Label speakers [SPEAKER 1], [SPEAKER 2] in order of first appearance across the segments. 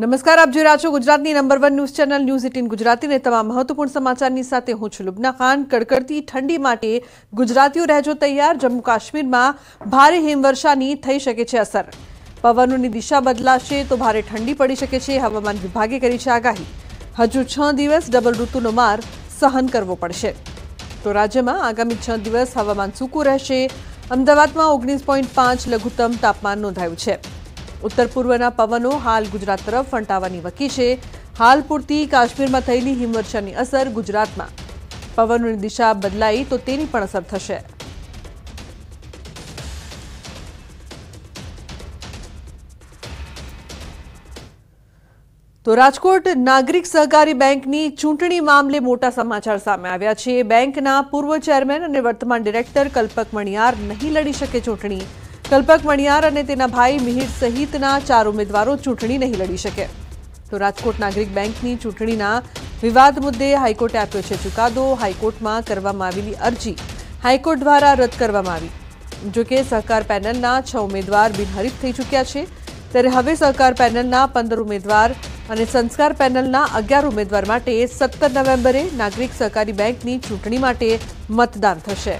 [SPEAKER 1] नमस्कार आप જુરાચો ગુજરાતની number 1 news channel news team Gujarati ને તમામ મહત્વપૂર્ણ સમાચારની સાથે હું છલુબના ખાન કડકરતી ઠંડી માટી ગુજરાતીઓ રહેજો તૈયાર જમ્મુ કાશ્મીર માં ભારે હેમવર્ષાની થઈ શકે છે અસર પવનની દિશા બદલાશે તો ભારે ઠંડી પડી શકે છે હવામાન વિભાગે કરી છે આગાહી હજુ 6 દિવસ ડબલ ઋતુનો માર સહન કરવો પડશે તો રાજ્યમાં આગામી 6 દિવસ હવામાન સુખ રહેશે અમદાવાદમાં 19.5 લઘુત્તમ તાપમાન નોંધાયું છે उत्तर पूर्वના પવનો હાલ ગુજરાત તરફ ફંટાવવાની વકી છે હાલ પૂર્તી કાશ્મીરમાં થયેલી હિમવર્ષાની અસર ગુજરાતમાં પવનોની દિશા બદલાઈ તો તેરી પણ અસર થશે તો રાજકોટ નાગરિક સહકારી બેંકની ચૂંટણી મામલે મોટો સમાચાર સામે આવ્યા છે બેંકના પૂર્વ ચેરમેન અને વર્તમાન ડિરેક્ટર કલ્પક મણિયાર નહીં લડી શકે ચૂંટણી કલ્પક મણિયાર અને તેના ભાઈ મિહિર સહિતના ચાર ઉમેદવારો ચૂંટણી નહીં લડી શકે તો રાજકોટ નાગરિક બેંકની ચૂંટણીના વિવાદ મુદ્દે હાઈકોર્ટે આપ્યો છે ચુકાદો હાઈકોર્ટમાં કરવામાં આવેલી અરજી હાઈકોર્ટ દ્વારા રદ કરવામાં આવી જોકે સહકાર પેનલના છ ઉમેદવાર બિનહરીફ થઈ ચૂક્યા છે ત્યારે હવે સહકાર પેનલના પંદર ઉમેદવાર અને સંસ્કાર પેનલના અગિયાર ઉમેદવાર માટે સત્તર નવેમ્બરે નાગરિક સહકારી બેંકની ચૂંટણી માટે મતદાન થશે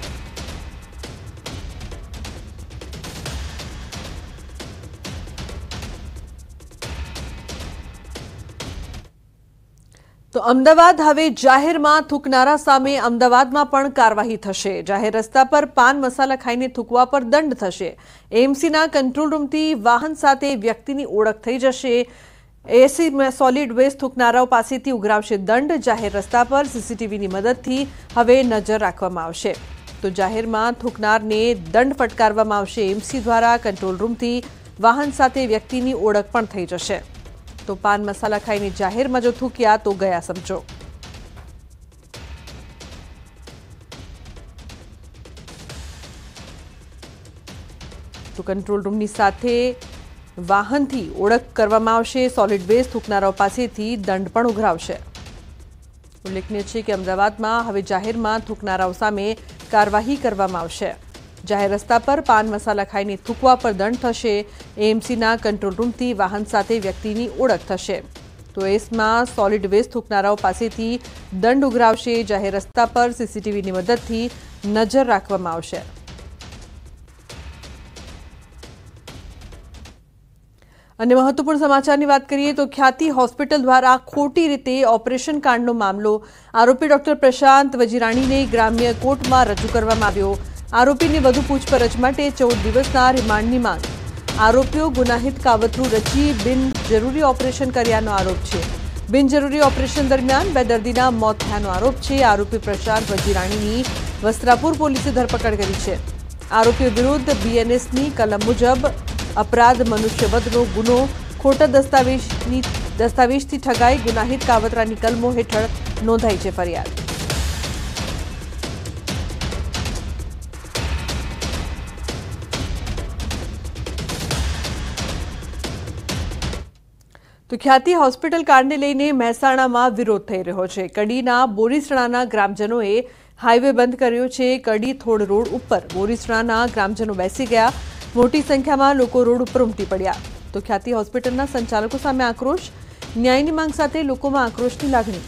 [SPEAKER 1] તો અમદાવાદ હવે જાહેરમાં થુકનારા સામે અમદાવાદમાં પણ કાર્યવાહી થશે જાહેર રસ્તા પર पान મસાલા ખાઈને થુકવા પર દંડ થશે એમસી ના કંટ્રોલ રૂમ થી વાહન સાથે વ્યક્તિની ઓળખ થઈ જશે એસી સોલિડ વેસ્ટ થુકનારાવ પાસેથી તી ઉગરાવશે દંડ જાહેર રસ્તા પર સીસીટીવી ની મદદ થી હવે નજર રાખવામાં આવશે તો જાહેરમાં થુકનારને દંડ ફટકારવામાં આવશે એમસી દ્વારા કંટ્રોલ રૂમ થી વાહન સાથે વ્યક્તિની ઓળખ પણ થઈ જશે તો પાન મસાલા ખાઈને જાહેરમાં જો થૂક્યા તો ગયા સમજો તો કંટ્રોલ રૂમની સાથે વાહનથી ઓળખ કરવામાં આવશે સોલિડ વેસ્ટ થૂંકનારાઓ પાસેથી દંડ પણ ઉઘરાવશે ઉલ્લેખનીય છે કે અમદાવાદમાં હવે જાહેરમાં થૂંકનારાઓ સામે કાર્યવાહી કરવામાં આવશે જાહેર રસ્તા પર પાન મસાલા ખાઈને થૂંકવા પર દંડ થશે એએમસીના કંટ્રોલ વાહન સાથે વ્યક્તિની ઓળખ થશે તો એસમાં સોલિડ વેસ્ટ થૂંકનારાઓ પાસેથી દંડ ઉઘરાવશે જાહેર રસ્તા પર સીસીટીવીની મદદથી નજર રાખવામાં આવશે અને મહત્વપૂર્ણ સમાચારની વાત કરીએ તો ખ્યાતિ હોસ્પિટલ દ્વારા ખોટી રીતે ઓપરેશન કાંડનો મામલો આરોપી ડોક્ટર પ્રશાંત વજીરાણીને ગ્રામ્ય કોર્ટમાં રજૂ કરવામાં આવ્યો આરોપીની વધુ પૂછપરછ માટે ચૌદ દિવસના રિમાન્ડની માંગ આરોપીઓ ગુનાહિત કાવતરું રચી બિનજરૂરી ઓપરેશન કર્યાનો આરોપ છે બિનજરૂરી ઓપરેશન દરમિયાન બે દર્દીના મોત થયાનો આરોપ છે આરોપી પ્રશાંત વજીરાણીની વસ્ત્રાપુર પોલીસે ધરપકડ કરી છે આરોપીઓ વિરુદ્ધ બીએનએસની કલમ મુજબ અપરાધ મનુષ્યવધનો ગુનો ખોટા દસ્તાવેજની દસ્તાવેજથી ઠગાઈ ગુનાહિત કાવતરાની કલમો હેઠળ નોંધાઈ છે ફરિયાદ તો ખ્યાતિ હોસ્પિટલ કાંડને લઈને મહેસાણામાં વિરોધ થઈ રહ્યો છે કડીના બોરીસણાના ગ્રામજનોએ હાઈવે બંધ કર્યો છે કડી થોડ રોડ ઉપર બોરીસણાના ગ્રામજનો બેસી ગયા મોટી સંખ્યામાં લોકો રોડ ઉપર ઉમટી પડ્યા તો ખ્યાતિ હોસ્પિટલના સંચાલકો સામે આક્રોશ ન્યાયની માંગ સાથે લોકોમાં આક્રોશની લાગણી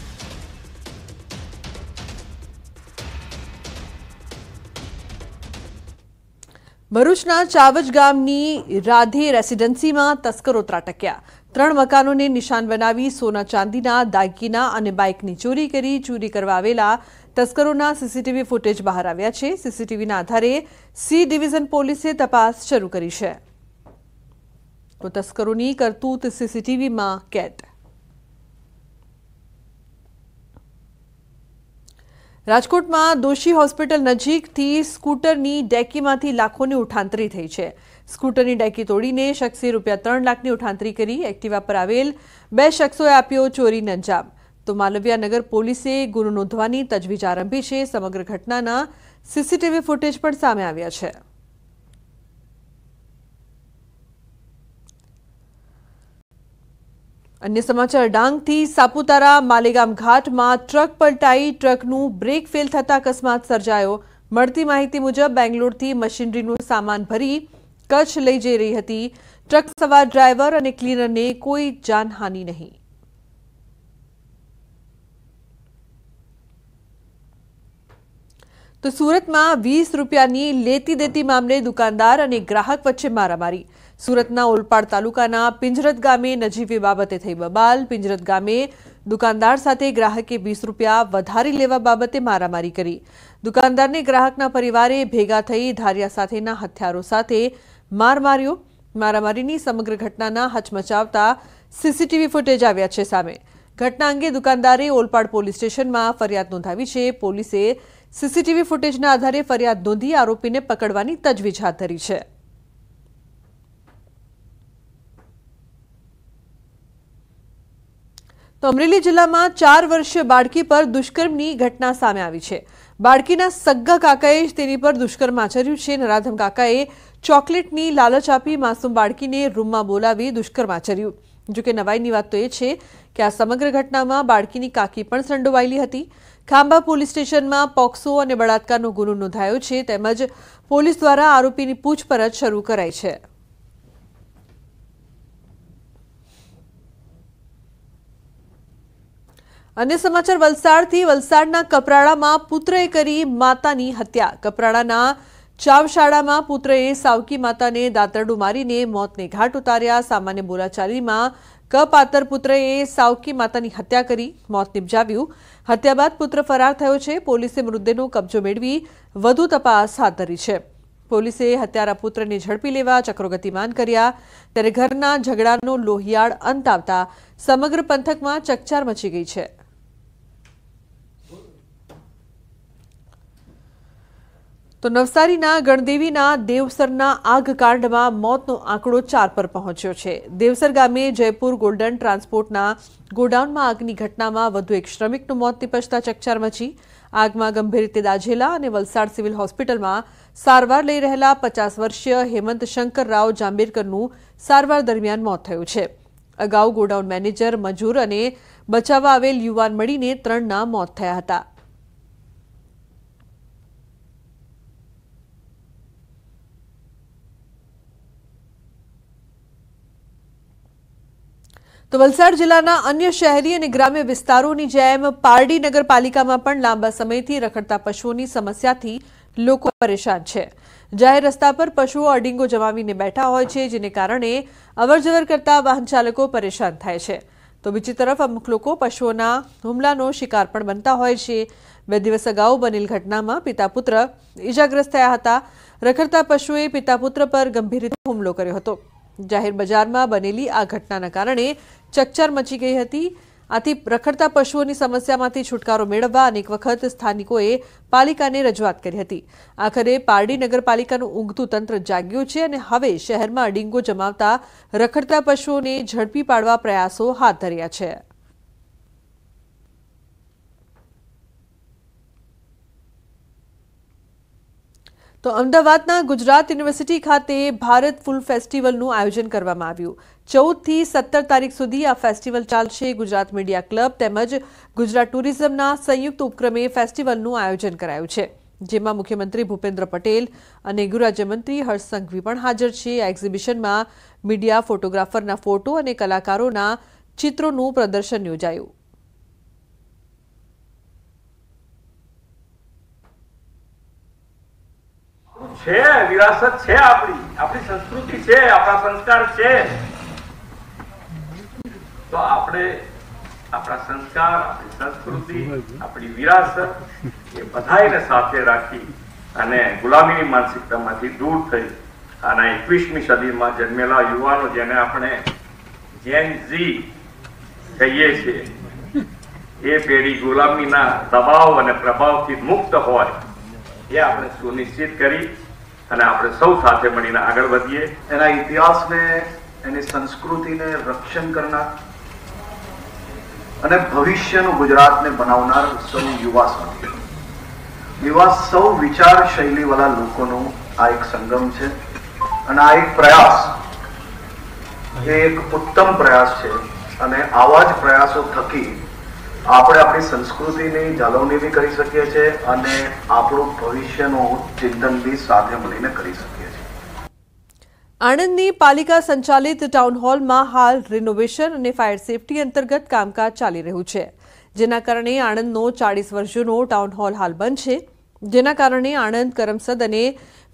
[SPEAKER 1] ભરૂચના ચાવજ ગામની રાધે રેસીડન્સીમાં તસ્કરો ત્રાટક્યા ત્રણ મકાનોને નિશાન બનાવી સોના ચાંદીના દાગીના અને બાઇકની ચોરી કરી ચોરી કરવા આવેલા તસ્કરોના સીસીટીવી ફૂટેજ બહાર આવ્યા છે સીસીટીવીના આધારે સી ડિવિઝન પોલીસે તપાસ શરૂ કરી છે તો તસ્કરોની કરતૂત સીસીટીવીમાં કેટ રાજકોટમાં દોશી હોસ્પિટલ નજીકથી સ્કૂટરની ડેકીમાંથી લાખોની ઉઠાંતરી થઈ છે સ્કૂટરની ડેકી તોડીને શખ્સે રૂપિયા ત્રણ લાખની ઉઠાંતરી કરી એક્ટિવા પર આવેલ બે શખ્સોએ આપ્યો ચોરીને અંજામ તો માલવિયા નગર પોલીસે ગુરુ નોંધવાની તજવીજ આરંભી છે સમગ્ર ઘટનાના સીસીટીવી ફૂટેજ પણ સામે આવ્યા છે અન્ય સમાચાર ડાંગથી સાપુતારા માલેગામ ઘાટમાં ટ્રક પલટાઈ ટ્રકનું બ્રેક ફેલ થતા અકસ્માત સર્જાયો મળતી માહિતી મુજબ બેંગ્લોરથી મશીનરીનું સામાન ભરી કચ્છ લઈ જઈ રહી હતી ટ્રક સવાર ડ્રાઈવર અને ક્લીનરને કોઈ જાનહાનિ નહીં તો સુરતમાં વીસ રૂપિયાની લેતી દેતી મામલે દુકાનદાર અને ગ્રાહક વચ્ચે મારામારી સુરતના ઓલપાડ તાલુકાના પિંજરત ગામે નજીવી બાબતે થઈ બબાલ પિંજરત ગામે દુકાનદાર સાથે ગ્રાહકે વીસ રૂપિયા વધારી લેવા બાબતે મારામારી કરી દુકાનદારને ગ્રાહકના પરિવારે ભેગા થઈ ધારિયા સાથેના હથિયારો સાથે માર માર્યો મારામારીની સમગ્ર ઘટનાના હચમચાવતા સીસીટીવી ફૂટેજ આવ્યા છે સામે ઘટના અંગે દુકાનદારે ઓલપાડ પોલીસ સ્ટેશનમાં ફરિયાદ નોંધાવી છે પોલીસે સીસીટીવી ફૂટેજના આધારે ફરિયાદ નોંધી આરોપીને પકડવાની તજવીજ હાથ ધરી છે તો અમરેલી જિલ્લામાં ચાર વર્ષીય બાળકી પર દુષ્કર્મની ઘટના સામે આવી છે બાળકીના સગ્ગા કાકાએ જ તેની પર દુષ્કર્મ આચર્યું છે નરાધમ કાકાએ ચોકલેટની લાલચ આપી માસુમ બાળકીને રૂમમાં બોલાવી દુષ્કર્મ આચર્યું જોકે નવાઈની વાત તો એ છે કે આ સમગ્ર ઘટનામાં બાળકીની કાકી પણ સંડોવાયેલી હતી ખાંભા પોલીસ સ્ટેશનમાં પોક્સો અને બળાત્કારનો ગુનો નોંધાયો છે તેમજ પોલીસ દ્વારા આરોપીની પૂછપરછ શરૂ કરાઈ છે અન્ય સમાચાર વલસાડથી વલસાડના કપરાડામાં પુત્રએ કરી માતાની હત્યા કપરાડાના ચાવશાળામાં પુત્રએ સાવકી માતાને દાતરડું મારીને મોતને ઘાટ ઉતાર્યા સામાન્ય બોલાચાલીમાં કપાતર પુત્રએ સાવકી માતાની હત્યા કરી મોત નિપજાવ્યું હત્યા બાદ પુત્ર ફરાર થયો છે પોલીસે મૃતદેહનો કબજો મેળવી વધુ તપાસ હાથ ધરી છે પોલીસે હત્યારા પુત્રને ઝડપી લેવા ચક્રોગતિમાન કર્યા ત્યારે ઘરના ઝઘડાનો લોહિયાળ અંત આવતા સમગ્ર પંથકમાં ચકચાર મચી ગઈ છે તો નવસારીના ગણદેવીના દેવસરના આગકાંડમાં મોતનો આંકડો ચાર પર પહોંચ્યો છે દેવસર ગામે જયપુર ગોલ્ડન ટ્રાન્સપોર્ટના ગોડાઉનમાં આગની ઘટનામાં વધુ એક શ્રમિકનું મોત નિપજતા ચકચાર મચી આગમાં ગંભીર રીતે દાઝેલા અને વલસાડ સિવિલ હોસ્પિટલમાં સારવાર લઈ રહેલા પચાસ વર્ષીય હેમંત શંકર રાવ જાંબેરકરનું સારવાર દરમિયાન મોત થયું છે અગાઉ ગોડાઉન મેનેજર મજૂર અને બચાવવા આવેલ યુવાન મળીને ત્રણના મોત થયા હતા તો વલસાડ જિલ્લાના અન્ય શહેરી અને ગ્રામ્ય વિસ્તારોની જેમ પારડી નગરપાલિકામાં પણ લાંબા સમયથી રખડતા પશુઓની સમસ્યાથી લોકો પરેશાન છે જાહેર રસ્તા પર પશુઓ અડીંગો જમાવીને બેઠા હોય છે જેને કારણે અવરજવર કરતા વાહન ચાલકો પરેશાન થાય છે તો બીજી તરફ અમુક લોકો પશુઓના હુમલાનો શિકાર પણ બનતા હોય છે બે દિવસ અગાઉ બનેલ ઘટનામાં પિતા પુત્ર ઇજાગ્રસ્ત થયા હતા રખડતા પશુએ પિતા પુત્ર પર ગંભીર રીતે હુમલો કર્યો હતો જાહેર બજારમાં બનેલી આ ઘટનાના કારણે ચકચાર મચી ગઈ હતી આથી રખડતા પશુઓની સમસ્યામાંથી છુટકારો મેળવવા અનેક વખત સ્થાનિકોએ પાલિકાને રજૂઆત કરી હતી આખરે પારડી નગરપાલિકાનું ઊંઘતું તંત્ર જાગ્યું છે અને હવે શહેરમાં ડીંગો જમાવતા રખડતા પશુઓને ઝડપી પાડવા પ્રયાસો હાથ ધર્યા છે તો અમદાવાદના ગુજરાત યુનિવર્સિટી ખાતે ભારત ફૂલ ફેસ્ટિવલનું આયોજન કરવામાં આવ્યું ચૌદથી સત્તર તારીખ સુધી આ ફેસ્ટિવલ ચાલશે ગુજરાત મીડિયા ક્લબ તેમજ ગુજરાત ટુરિઝમના સંયુક્ત ઉપક્રમે ફેસ્ટિવલનું આયોજન કરાયું છે જેમાં મુખ્યમંત્રી ભૂપેન્દ્ર પટેલ અને ગૃહરાજ્યમંત્રી હર્ષ સંઘવી પણ હાજર છે આ એક્ઝિબિશનમાં મીડિયા ફોટોગ્રાફરના ફોટો અને કલાકારોના ચિત્રોનું પ્રદર્શન યોજાયું
[SPEAKER 2] છે વિરાસત છે આપણી આપણી સંસ્કૃતિ છે આપણા સંસ્કાર છે તો આપણે આપણા સંસ્કાર આપણી
[SPEAKER 1] સંસ્કૃતિ
[SPEAKER 2] આપણી વિરાસત એ બધાને સાથે રાખી અને ગુલામીની માનસિકતામાંથી દૂર થઈ અને એકવીસમી સદીમાં જન્મેલા યુવાનો જેને આપણે જેન ઝી કહીએ છીએ એ પેઢી ગુલામીના દબાવ અને પ્રભાવથી મુક્ત હોય એ આપણે સુનિશ્ચિત કરી અને આપણે સૌ સાથે મળીને આગળ વધીએ એના ઇતિહાસને એની સંસ્કૃતિને રક્ષણ કરનાર અને ભવિષ્યનું ગુજરાતને બનાવનાર સૌ યુવા સાથે યુવા સૌ વિચાર શૈલી વાળા લોકોનો આ એક સંગમ છે અને આ એક પ્રયાસ એ એક ઉત્તમ પ્રયાસ છે અને આવા જ પ્રયાસો થકી આપણે આપણી સંસ્કૃતિની જાળવણી બી કરી શકીએ છીએ અને આપણું ભવિષ્યનું ચિંતન બી સાથે મળીને કરી શકીએ
[SPEAKER 1] આણંદની પાલિકા સંચાલિત ટાઉન હોલમાં હાલ રિનોવેશન અને ફાયર સેફટી અંતર્ગત કામકાજ ચાલી રહ્યું છે જેના કારણે આણંદનો ચાળીસ વર્ષ જૂનો ટાઉન હોલ હાલ બંધ છે જેના કારણે આણંદ કરમસદ અને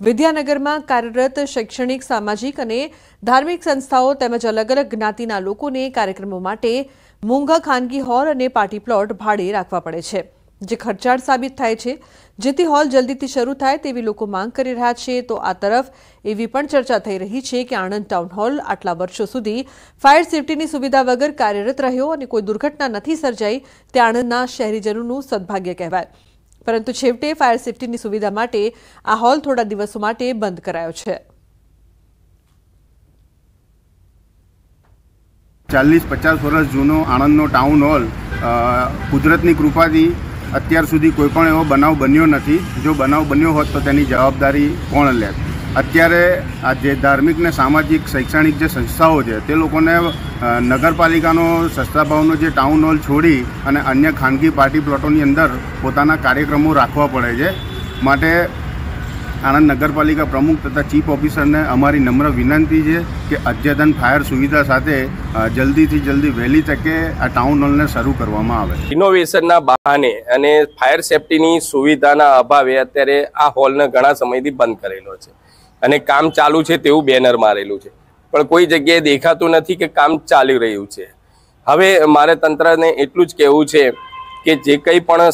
[SPEAKER 1] વિદ્યાનગરમાં કાર્યરત શૈક્ષણિક સામાજિક અને ધાર્મિક સંસ્થાઓ તેમજ અલગ અલગ જ્ઞાતિના લોકોને કાર્યક્રમો માટે મોંઘા ખાનગી હોલ અને પાર્ટી પ્લોટ ભાડે રાખવા પડે છે જે ખર્ચાળ સાબિત થાય છે જેથી હોલ જલ્દીથી શરૂ થાય તેવી લોકો માંગ કરી રહ્યા છે તો આ તરફ એવી પણ ચર્ચા થઈ રહી છે કે આણંદ ટાઉન હોલ આટલા વર્ષો સુધી ફાયર સેફટીની સુવિધા વગર કાર્યરત રહ્યો અને કોઈ દુર્ઘટના નથી સર્જાઈ તે આણંદના શહેરીજનોનું સદભાગ્ય કહેવાય પરંતુ છેવટે ફાયર સેફટીની સુવિધા માટે આ હોલ થોડા દિવસો માટે બંધ કરાયો છે
[SPEAKER 2] ચાલીસ પચાસ વર્ષ જૂનો આણંદનો ટાઉન હોલ કુદરતની કૃપાથી અત્યાર સુધી કોઈપણ એવો બનાવ બન્યો નથી જો બનાવ બન્યો હોત તો તેની જવાબદારી કોણ લે અત્યારે આ જે ધાર્મિક ને સામાજિક શૈક્ષણિક જે સંસ્થાઓ છે તે લોકોને નગરપાલિકાનો સસ્તા ભાવનો જે ટાઉન હોલ છોડી અને અન્ય ખાનગી પાર્ટી પ્લોટોની અંદર પોતાના કાર્યક્રમો રાખવા પડે છે માટે આણંદ નગરપાલિકા પ્રમુખ તથા ચીફ ઓફિસરને અમારી નમ્ર વિનંતી છે કે અદ્યતન ફાયર સુવિધા સાથે જલ્દીથી જલ્દી વહેલી તકે આ ટાઉન હોલને શરૂ કરવામાં આવે ઇનોવેશનના બહાને અને ફાયર સેફટીની સુવિધાના અભાવે અત્યારે આ હોલને ઘણા સમયથી બંધ કરેલો છે અને કામ ચાલુ છે તેવું બેનર મારેલું છે પણ કોઈ જગ્યાએ દેખાતું નથી કે કામ ચાલી રહ્યું છે હવે મારે તંત્રને એટલું જ કહેવું છે કે જે કંઈ પણ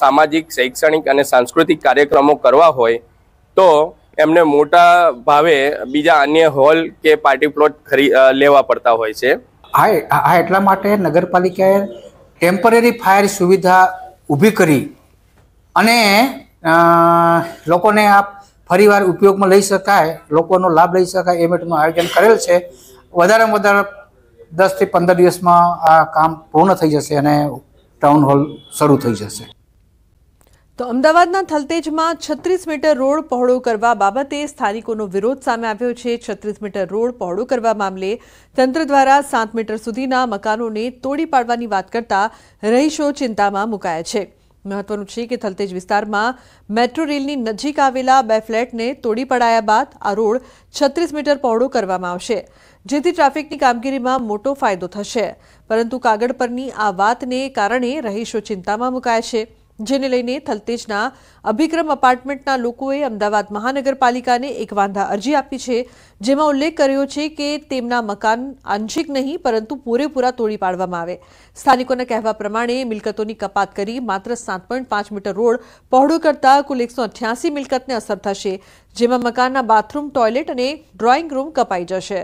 [SPEAKER 2] સામાજિક શૈક્ષણિક અને સાંસ્કૃતિક કાર્યક્રમો કરવા હોય તો એમને મોટા ભાવે બીજા અન્ય હોલ કે પાર્ટી પ્લોટ ખરી લેવા પડતા હોય છે
[SPEAKER 3] હા એટલા માટે નગરપાલિકાએ ટેમ્પરરી ફાયર સુવિધા ઊભી કરી અને લોકોને આ
[SPEAKER 2] ફરીવાર ઉપયોગમાં લઈ શકાય લોકોનો લાભ લઈ શકાય એ માટેનું આયોજન કરેલ છે વધારેમાં વધારે દસથી પંદર દિવસમાં આ કામ પૂર્ણ થઈ જશે અને ટાઉન હોલ શરૂ થઈ જશે
[SPEAKER 1] તો અમદાવાદના થલતેજમાં છત્રીસ મીટર રોડ પહોળો કરવા બાબતે સ્થાનિકોનો વિરોધ સામે આવ્યો છે છત્રીસ મીટર રોડ પહોળો કરવા મામલે તંત્ર દ્વારા સાત મીટર સુધીના મકાનોને તોડી પાડવાની વાત કરતા રહીશો ચિંતામાં મુકાયા છે મહત્વનું છે કે થલતેજ વિસ્તારમાં મેટ્રો રેલની નજીક આવેલા બે ફ્લેટને તોડી પડાયા બાદ આ રોડ છત્રીસ મીટર પહોળો કરવામાં આવશે જેથી ટ્રાફિકની કામગીરીમાં મોટો ફાયદો થશે પરંતુ કાગળ પરની આ વાતને કારણે રહીશો ચિંતામાં મુકાયા છે જેને લઈને થલતેજના અભિક્રમ અપાર્ટમેન્ટના લોકોએ અમદાવાદ મહાનગરપાલિકાને એક વાંધા અરજી આપી છે જેમાં ઉલ્લેખ કર્યો છે કે તેમના મકાન આંશિક નહીં પરંતુ પૂરેપૂરા તોડી પાડવામાં આવે સ્થાનિકોના કહેવા પ્રમાણે મિલકતોની કપાત કરી માત્ર સાત પોઈન્ટ પાંચ મીટર રોડ પહોળો કરતા કુલ એકસો અઠ્યાસી મિલકતને અસર થશે જેમાં મકાનના બાથરૂમ ટોયલેટ અને ડ્રોઈંગ રૂમ કપાઈ જશે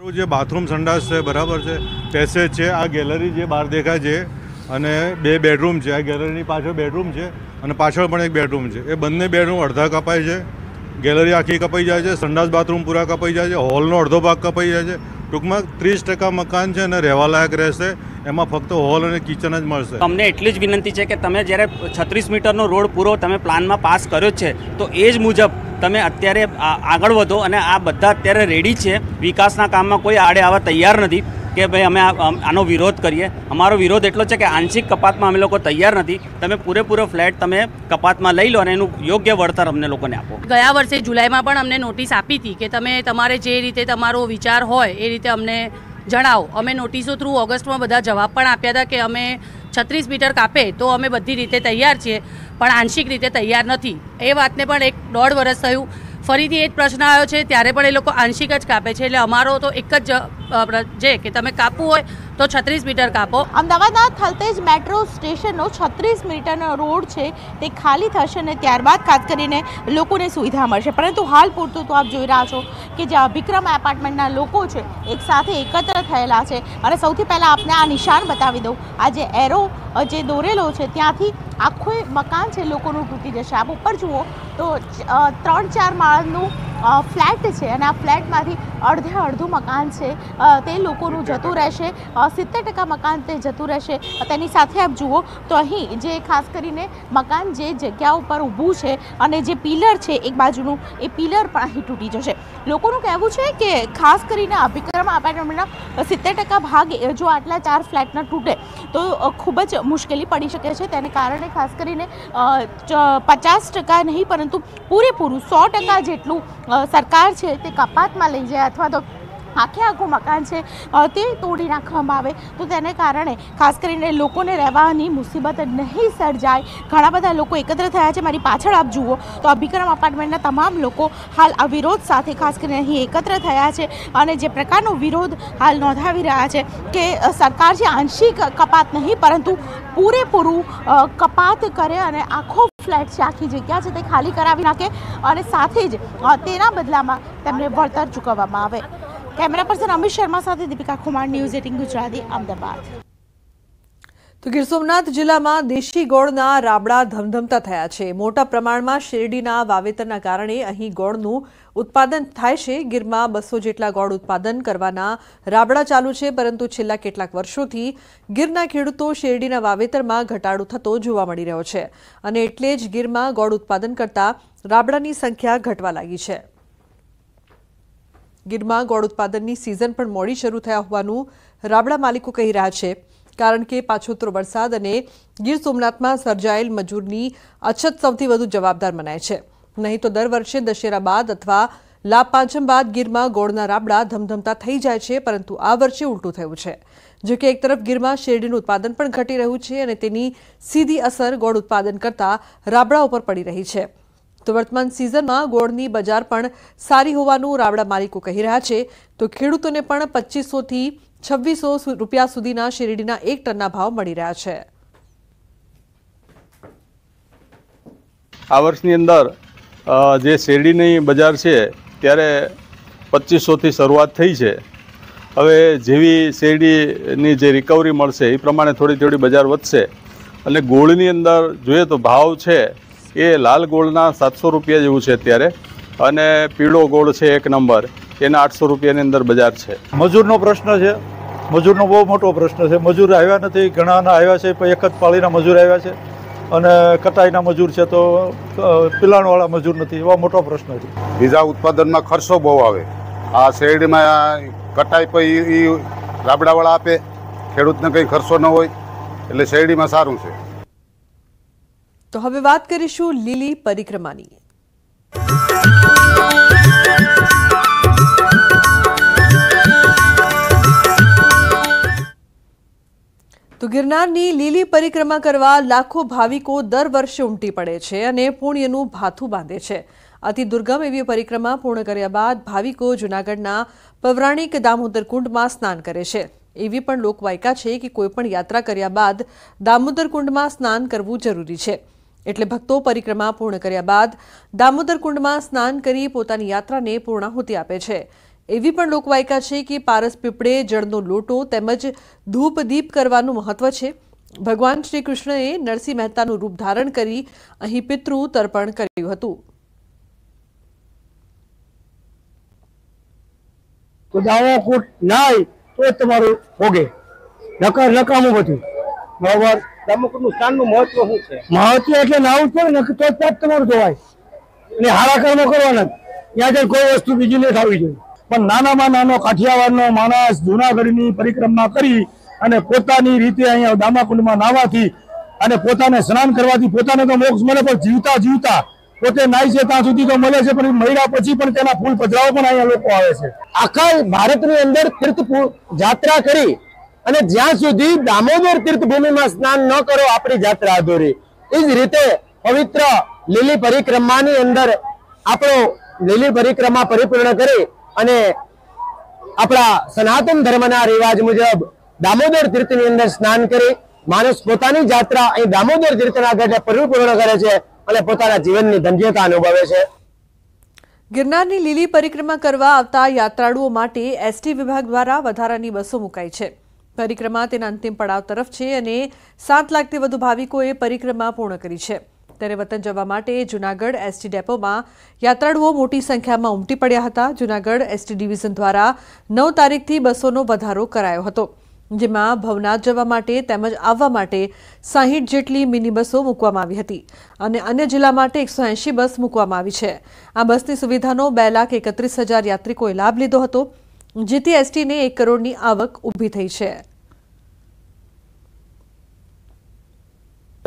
[SPEAKER 2] મારું જે બાથરૂમ સંડાસ છે બરાબર છે પેસેજ છે આ ગેલેરી જે બહાર દેખાય છે અને બે બેડરૂમ છે આ ગેલેરીની પાછળ બેડરૂમ છે અને પાછળ પણ એક બેડરૂમ છે એ બંને બેડરૂમ અડધા કપાય છે ગેલેરી આખી કપાઈ જાય છે સંડાસ બાથરૂમ પૂરા કપાઈ જાય છે હોલનો અડધો ભાગ કપાઈ જાય છે ટૂંકમાં ત્રીસ ટકા મકાન છે અને રહેવાલાયક રહેશે એમાં ફક્ત હોલ
[SPEAKER 3] અને કિચન જ મળશે
[SPEAKER 2] અમને એટલી જ વિનંતી છે કે તમે જ્યારે છત્રીસ મીટરનો રોડ પૂરો તમે પ્લાનમાં પાસ કર્યો છે તો એ જ મુજબ તમે અત્યારે આગળ વધો અને આ બધા અત્યારે રેડી છે વિકાસના કામમાં કોઈ આડે આવા તૈયાર નથી કે ભાઈ અમે આનો વિરોધ કરીએ અમારો વિરોધ એટલો છે કે આંશિક કપાતમાં અમે લોકો તૈયાર નથી તમે પૂરેપૂરો ફ્લેટ તમે કપાતમાં લઈ લો અને એનું યોગ્ય વળતર અમને લોકોને આપો ગયા વર્ષે જુલાઈમાં પણ અમને નોટિસ આપી હતી કે તમે તમારે જે રીતે તમારો વિચાર હોય એ રીતે અમને જણાવો અમે નોટિસો થ્રુ ઓગસ્ટમાં બધા જવાબ પણ આપ્યા હતા કે અમે છત્રીસ મીટર કાપે તો અમે બધી રીતે તૈયાર છીએ પણ આંશિક રીતે તૈયાર નથી એ વાતને પણ એક દોઢ વર્ષ થયું ફરીથી એ જ પ્રશ્ન આવ્યો છે ત્યારે પણ એ લોકો આંશિક જ કાપે છે
[SPEAKER 3] એટલે અમારો તો એક જ જે કે તમે કાપવું હોય તો છત્રીસ મીટર કાપો અમદાવાદના થલતેજ મેટ્રો સ્ટેશનનો છત્રીસ મીટરનો રોડ છે તે ખાલી થશે અને ત્યારબાદ ખાસ કરીને લોકોને સુવિધા મળશે પરંતુ હાલ પૂરતું તો આપ જોઈ રહ્યા છો કે જે અભિક્રમ એપાર્ટમેન્ટના લોકો છે એક સાથે એકત્ર થયેલા છે અને સૌથી પહેલાં આપને આ નિશાન બતાવી દઉં આ જે એરો જે દોરેલો છે ત્યાંથી આખું મકાન છે લોકોનું તૂટી જશે આપ ઉપર જુઓ તો ત્રણ ચાર માળનું ફ્લેટ છે અને આ ફ્લેટમાંથી અડધે અડધું મકાન છે તે લોકોનું જતું રહેશે સિત્તેર ટકા મકાન તે જતું રહેશે તેની સાથે આપ જુઓ તો અહીં જે ખાસ કરીને મકાન જે જગ્યા ઉપર ઊભું છે અને જે પિલર છે એક બાજુનું એ પિલર પણ અહીં તૂટી જશે લોકોનું કહેવું છે કે ખાસ કરીને અભિક્રમ એપાર્ટમેન્ટના સિત્તેર ટકા ભાગ જો આટલા ચાર ફ્લેટના તૂટે તો ખૂબ જ મુશ્કેલી પડી શકે છે તેને કારણે ખાસ કરીને પચાસ ટકા નહીં પરંતુ પૂરેપૂરું સો ટકા જેટલું સરકાર છે તે કપાતમાં લઈ જાય અથવા તો આખે આખું મકાન છે તે તોડી નાખવામાં આવે તો તેને કારણે ખાસ કરીને લોકોને રહેવાની મુસીબત નહીં સર્જાય ઘણા બધા લોકો એકત્ર થયા છે મારી પાછળ આપ જુઓ તો અભિક્રમ અપાર્ટમેન્ટના તમામ લોકો હાલ આ વિરોધ સાથે ખાસ કરીને અહીં એકત્ર થયા છે અને જે પ્રકારનો વિરોધ હાલ નોંધાવી રહ્યા છે કે સરકાર છે આંશિક કપાત નહીં પરંતુ પૂરેપૂરું કપાત કરે અને આખો ફ્લેટ છે આખી જગ્યા છે તે ખાલી કરાવી નાખે અને સાથે જ તેના બદલામાં તેમને વળતર ચૂકવવામાં આવે કેમેરા પર્સન અમિત શર્મા સાથે દીપિકા ખુમાર ન્યૂઝ એટીન ગુજરાતી અમદાવાદ
[SPEAKER 1] તો ગીર સોમનાથ જિલ્લામાં દેશી ગોળના રાબડા ધમધમતા થયા છે મોટા પ્રમાણમાં શેરડીના વાવેતરના કારણે અહીં ગોળનું ઉત્પાદન થાય છે ગીરમાં બસો જેટલા ગોળ ઉત્પાદન કરવાના રાબડા ચાલુ છે પરંતુ છેલ્લા કેટલાક વર્ષોથી ગીરના ખેડૂતો શેરડીના વાવેતરમાં ઘટાડો થતો જોવા મળી રહ્યો છે અને એટલે જ ગીરમાં ગોળ ઉત્પાદન કરતા રાબડાની સંખ્યા ઘટવા લાગી છે ગીરમાં ગોળ ઉત્પાદનની સીઝન પણ મોડી શરૂ થયા હોવાનું રાબડા માલિકો કહી રહ્યા છે કારણ કે પાછોતરો વરસાદ અને ગીર સોમનાથમાં સર્જાયેલ મજૂરની અછત સૌથી વધુ જવાબદાર મનાય છે નહીં તો દર વર્ષે દશેરા બાદ અથવા લાભ પાંચમ બાદ ગીરમાં ગોળના રાબડા ધમધમતા થઈ જાય છે પરંતુ આ વર્ષે ઉલટું થયું છે જો કે એક તરફ ગીરમાં શેરડીનું ઉત્પાદન પણ ઘટી રહ્યું છે અને તેની સીધી અસર ગોળ ઉત્પાદન કરતા રાબડા ઉપર પડી રહી છે તો વર્તમાન સિઝનમાં ગોળની બજાર પણ સારી હોવાનું રાવડા માલિકો કહી રહ્યા છે તો ખેડૂતોને પણ પચીસોથી છવ્વીસો રૂપિયા સુધીના શેરડીના એક ટનના ભાવ મળી રહ્યા છે
[SPEAKER 2] આ વર્ષની અંદર જે શેરડીની બજાર છે ત્યારે પચીસોથી શરૂઆત થઈ છે હવે જેવી શેરડીની જે રિકવરી મળશે એ પ્રમાણે થોડી થોડી બજાર વધશે અને ગોળની અંદર જોઈએ તો ભાવ છે એ લાલ ગોળના સાતસો રૂપિયા જેવું છે અત્યારે અને પીળો ગોળ છે એક નંબર એના આઠસો રૂપિયાની અંદર બજાર છે મજૂરનો પ્રશ્ન છે મજૂરનો બહુ મોટો પ્રશ્ન છે મજૂર આવ્યા નથી ઘણાના આવ્યા છે પણ એક જ પાળીના મજૂર આવ્યા છે અને કટાઈના મજૂર છે તો પિલાણવાળા મજૂર નથી એવા મોટો પ્રશ્ન છે બીજા ઉત્પાદનમાં ખર્ચો બહુ આવે આ શેરડીમાં કટાઈ પછી એ રાબડાવાળા આપે ખેડૂતને કંઈ ખર્ચો ન હોય એટલે શેરડીમાં સારું છે
[SPEAKER 1] તો હવે વાત કરીશું લીલી પરિક્રમાની તો ગિરનારની લીલી પરિક્રમા કરવા લાખો ભાવિકો દર વર્ષે ઉમટી પડે છે અને પુણ્યનું ભાથું બાંધે છે અતિ દુર્ગમ એવી પરિક્રમા પૂર્ણ કર્યા બાદ ભાવિકો જૂનાગઢના પૌરાણિક દામોદરકુંડમાં સ્નાન કરે છે એવી પણ લોકવાયકા છે કે કોઈપણ યાત્રા કર્યા બાદ દામોદર સ્નાન કરવું જરૂરી છે એટલે ભક્તો પરિક્રમા પૂર્ણ કર્યા બાદ દામોદર કુંડમાં સ્નાન કરી પોતાની યાત્રાને પૂર્ણાહુતિ આપે છે એવી પણ લોકવાયકા છે કે પારસ પીપળે જળનો લોટો તેમજ ધૂપ દીપ કરવાનું મહત્વ છે ભગવાન શ્રી કૃષ્ણએ નરસિંહ મહેતાનું રૂપ ધારણ કરી અહીં પિતૃ તર્પણ કર્યું હતું
[SPEAKER 2] તો દાવો કૂટ નાય તો તમારું ભોગે નકામું બધું બરાબર તમુકનું સ્થાનનું મહત્વ શું છે મહત્વ એટલે નાવું છે ને તો જ તમારું જોવાય અને હારા કર્મો કરવાના ત્યાં જઈને કોઈ વસ્તુ બીજી નહીં થવી જોઈએ પણ નાનામાં નાનો કાઠિયાવાડનો માણસ જુનાગઢની પરિક્રમા કરી અને પોતાની રીતે અહીંયા દામાકુંડમાં નાવાથી અને પોતાને સ્નાન કરવાથી પોતાને તો મોક્ષ મળે પણ જીવતા જીવતા પોતે નાય છે ત્યાં સુધી તો મળે છે પણ મહિલા પછી પણ તેના ફૂલ પધરાઓ પણ અહીંયા લોકો આવે છે આખા ભારતની અંદર તીર્થ જાત્રા કરી અને જ્યાં સુધી દામોદર તીર્થભૂમિમાં સ્નાન ન કરો આપણી જાત્રા અધૂરી એ જ રીતે પવિત્ર લીલી પરિક્રમાની અંદર આપણો લીલી પરિક્રમા પરિપૂર્ણ કરી અને આપણા સનાતન ધર્મના રિવાજ મુજબ દામોદર તીર્થની અંદર સ્નાન કરી માણસ પોતાની જાત્રા અહીં દામોદર તીર્થના ગઢને પરિપૂર્ણ કરે છે અને પોતાના જીવનની ધન્યતા અનુભવે છે
[SPEAKER 1] ગિરનારની લીલી પરિક્રમા કરવા આવતા યાત્રાળુઓ માટે એસટી વિભાગ દ્વારા વધારાની બસો મુકાઈ છે પરિક્રમા તેના અંતિમ પડાવ તરફ છે અને સાત લાખથી વધુ ભાવિકોએ પરિક્રમા પૂર્ણ કરી છે ત્યારે વતન જવા માટે જૂનાગઢ એસટી ડેપોમાં યાત્રાળુઓ મોટી સંખ્યામાં ઉમટી પડ્યા હતા જૂનાગઢ એસટી ડિવિઝન દ્વારા નવ તારીખથી બસોનો વધારો કરાયો હતો જેમાં ભવનાથ જવા માટે તેમજ આવવા માટે સાહીઠ જેટલી મિની બસો મૂકવામાં આવી હતી અને અન્ય જિલ્લા માટે એકસો એંશી બસ મૂકવામાં આવી છે આ બસની સુવિધાનો બે લાખ એકત્રીસ હજાર યાત્રિકોએ લાભ લીધો હતો જેથી એસટીને એક કરોડની આવક ઊભી થઈ છે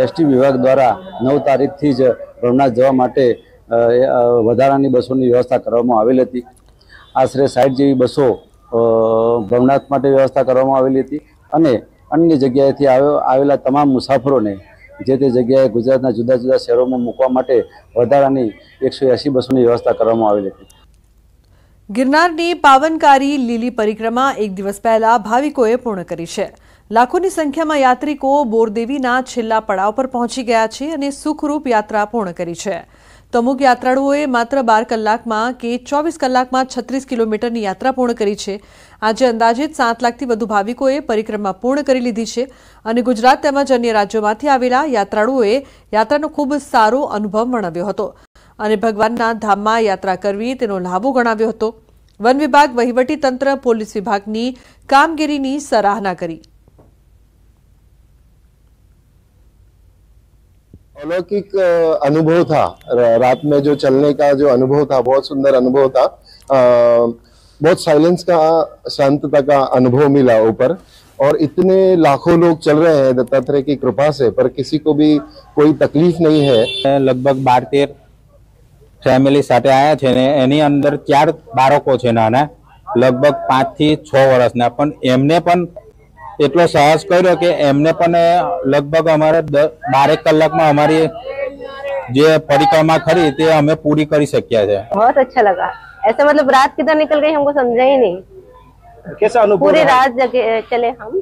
[SPEAKER 2] એસટી વિભાગ દ્વારા નવ તારીખથી જ ભવનાથ જવા માટે વધારાની બસોની વ્યવસ્થા કરવામાં આવેલી હતી આશરે સાઠ જેવી બસો ભવનાથ માટે વ્યવસ્થા કરવામાં આવેલી હતી અને અન્ય જગ્યાએથી આવેલા તમામ મુસાફરોને જે તે જગ્યાએ ગુજરાતના જુદા જુદા શહેરોમાં મૂકવા માટે વધારાની એકસો એંસી બસોની વ્યવસ્થા કરવામાં આવેલી હતી
[SPEAKER 1] ગિરનારની પાવનકારી લીલી પરિક્રમા એક દિવસ પહેલા ભાવિકોએ પૂર્ણ કરી છે લાખોની સંખ્યામાં યાત્રિકો બોરદેવીના છેલ્લા પડાવ પર પહોંચી ગયા છે અને સુખરૂપ યાત્રા પૂર્ણ કરી છે તો અમુક યાત્રાળુઓએ માત્ર બાર કલાકમાં કે ચોવીસ કલાકમાં છત્રીસ કિલોમીટરની યાત્રા પૂર્ણ કરી છે આજે અંદાજિત સાત લાખથી વધુ ભાવિકોએ પરિક્રમા પૂર્ણ કરી લીધી છે અને ગુજરાત તેમજ અન્ય રાજ્યોમાંથી આવેલા યાત્રાળુઓએ યાત્રાનો ખૂબ સારો અનુભવ વર્ણવ્યો હતો અને ભગવાનના ધામમાં યાત્રા કરી તેનો લાભો ગણાવ્યો હતો વન વિભાગ વહીવટી તંત્ર પોલીસ વિભાગની કામગીરીની સરાહના કરી
[SPEAKER 2] અલૌકિક અનુભવ تھا રાત મે જો ચાલને કા જો અનુભવ થા બહોત સુંદર અનુભવ થા બહોત સાયલન્સ કા શાંતતા કા અનુભવ મિલા ઉપર ઓર ઇતને લાખો લોગ ચલ રહે હે દત્તાત્રે કી કૃપા સે પર kisi ko bhi koi takleef nahi hai lagbhag 12 family साथे आया छे ने एनी अंदर चार बारोको छे ना ने लगभग 5 થી 6 વરસ ने पण एम्मे पण इतलो साहस करयो के एम्मे पने लगभग हमारा 10 12 કલાકમાં અમારી જે પરિકામા ખરી તે અમે પૂરી કરી શક્યા છે બહુત અચ્છા લગા એસે મતલબ રાત કીતર નીકળ ગઈ हमको સમજાય હી નહીં કેસા અનુભવ પૂરી રાત જ ગલે હમ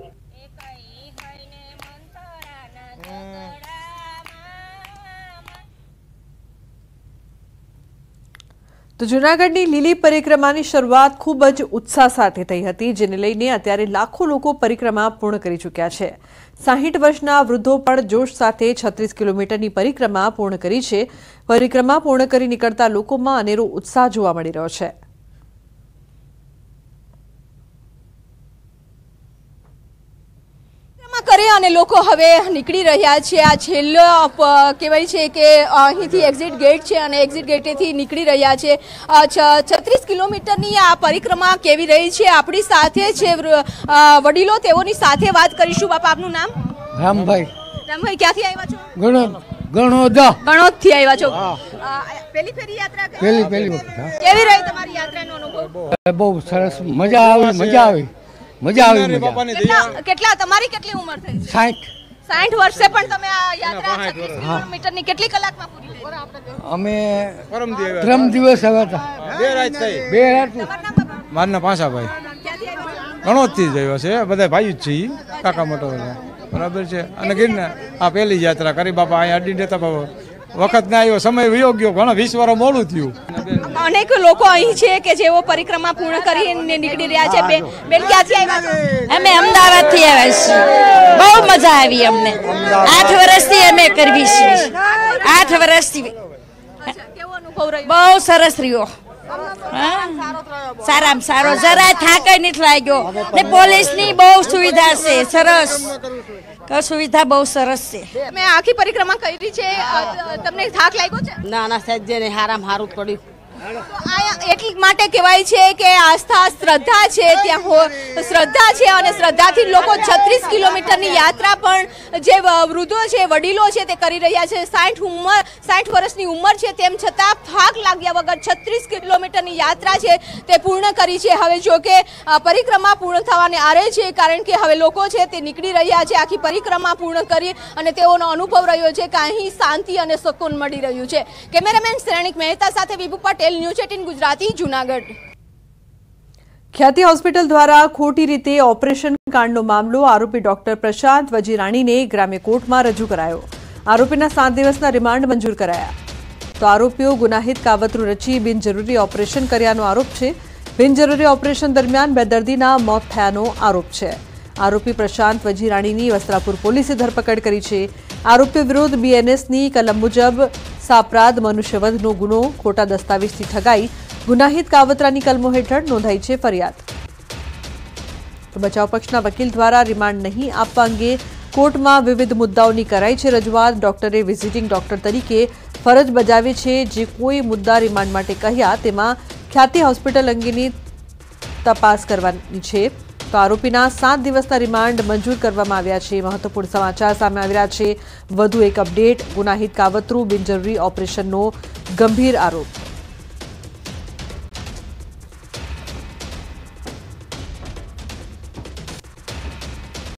[SPEAKER 1] તો જૂનાગઢની લીલી પરિક્રમાની શરૂઆત ખૂબ જ ઉત્સાહ સાથે થઈ હતી જેને લઈને અત્યારે લાખો લોકો પરિક્રમા પૂર્ણ કરી ચૂક્યા છે સાહીઠ વર્ષના વૃદ્ધો પણ જોશ સાથે છત્રીસ કિલોમીટરની પરિક્રમા પૂર્ણ કરી છે પરિક્રમા પૂર્ણ કરી નીકળતા લોકોમાં અનેરો ઉત્સાહ જોવા મળી રહ્યો છે
[SPEAKER 2] કરે અને લોકો હવે નીકળી રહ્યા છે આ છેલ્લો કહેવાય છે કે અહીંથી એક્ઝિટ ગેટ છે અને એક્ઝિટ ગેટેથી નીકળી રહ્યા છે છત્રીસ કિલોમીટરની આ પરિક્રમા કેવી રહી છે આપણી સાથે છે વડીલો તેઓની સાથે વાત કરીશું બાપા આપનું નામ રામભાઈ રામભાઈ ક્યાંથી આવ્યા છો ગણોદ ગણોદા ગણોદ થી આવ્યા છો પેલી ફેરી યાત્રા પેલી પેલી કેવી રહી તમારી યાત્રાનો અનુભવ બહુ સરસ મજા આવી મજા આવી મજા આવી કેટલા તમારી કેટલી ઉંમર થઈ 60
[SPEAKER 3] 60 વર્ષે પણ તમે આ યાત્રા 36 કિલોમીટરની કેટલી કલાકમાં પૂરી
[SPEAKER 2] અમે પરમ દિવસ આવ્યા હતા બે રાત થઈ બે
[SPEAKER 3] રાત
[SPEAKER 2] મારના પાછા ભાઈ ઘણો જ આવ્યો છે બધા ભાઈ જ છે કાકા મોટો બરાબર છે અને ગીરના આ પહેલી યાત્રા કરી બાપા અહીંયા અડી દેતા બાબા વખત ના આવ્યો સમય ગયો ઘણો વીસ વાર મોડું થયું અનેક લોકો અહીં છે કે જેઓ પરિક્રમા પૂર્ણ કરીને નીકળી રહ્યા છે બેન ક્યાંથી આવ્યા છો અમે અમદાવાદથી આવ્યા છીએ બહુ મજા આવી અમને આઠ વર્ષથી અમે કરવી છીએ આઠ વર્ષથી બહુ સરસ રહ્યો સારામાં સારો જરાય થાકે નથી લાગ્યો ને પોલીસની બહુ સુવિધા છે સરસ
[SPEAKER 1] સુવિધા બહુ સરસ
[SPEAKER 2] છે મેં આખી પરિક્રમા કરી છે તમને થાક લાગ્યો છે ના ના સજ્જે ને હારામ હારું પડ્યું એટલી માટે કહેવાય છે કે આસ્થા શ્રદ્ધા છે ત્યાં હો શ્રદ્ધા છે અને શ્રદ્ધાથી લોકો છત્રીસ કિલોમીટરની યાત્રા પણ જે વૃદ્ધો છે વડીલો છે તે કરી રહ્યા છે સાઠ ઉંમર સાઠ વર્ષની ઉંમર છે તેમ છતાં થાક લાગ્યા વગર છત્રીસ કિલોમીટરની યાત્રા છે તે પૂર્ણ કરી છે હવે જો કે પરિક્રમા પૂર્ણ થવાને આરે છે કારણ કે હવે લોકો છે તે નીકળી રહ્યા છે આખી પરિક્રમા પૂર્ણ કરી અને તેઓનો અનુભવ રહ્યો છે કે અહીં શાંતિ અને સુકૂન મળી રહ્યું છે કેમેરામેન શ્રેણિક મહેતા સાથે Vibhu Patel Patel news eighteen Gujarati Junagadh
[SPEAKER 1] Khyati hospital દ્વારા ખોટી રીતે ઓપરેશન કાંડનો મામલો આરોપી ડોક્ટર પ્રશાંત વજીરાણીને ગ્રામ્ય કોર્ટમાં રજૂ કરાયો આરોપીના સાત દિવસના રિમાન્ડ મંજૂર કરાયા તો આરોપીઓ ગુનાહિત કાવતરું રચી બિનજરૂરી ઓપરેશન કર્યાનો આરોપ છે બિનજરૂરી ઓપરેશન દરમિયાન બે દર્દીના મોત થયાનો આરોપ છે આરોપી પ્રશાંત વજીરાણીની વસ્ત્રાપુર પોલીસે ધરપકડ કરી છે આરોપી વિરુદ્ધ બીએનએસની કલમ મુજબ સાપરાધ મનુષ્યવધનો ગુનો ખોટા દસ્તાવેજથી ઠગાઈ ગુનાહિત કાવતરાની કલમો હેઠળ નોંધાઈ છે ફરિયાદ તો બચાવ પક્ષના વકીલ દ્વારા રિમાન્ડ નહીં આપવા અંગે કોર્ટમાં વિવિધ મુદ્દાઓની કરાઈ છે રજૂઆત ડોક્ટરે વિઝિટિંગ ડોક્ટર તરીકે ફરજ બજાવી છે જે કોઈ મુદ્દા રિમાન્ડ માટે કહ્યા તેમાં ખ્યાતિ હોસ્પિટલ અંગેની તપાસ કરવાની છે તો આરોપીના સાત દિવસના રિમાન્ડ મંજૂર કરવામાં આવ્યા છે મહત્વપૂર્ણ સમાચાર સામે આવ્યા છે વધુ એક અપડેટ ગુનાહિત કાવતરું બિનજરૂરી ઓપરેશનનો ગંભીર આરોપ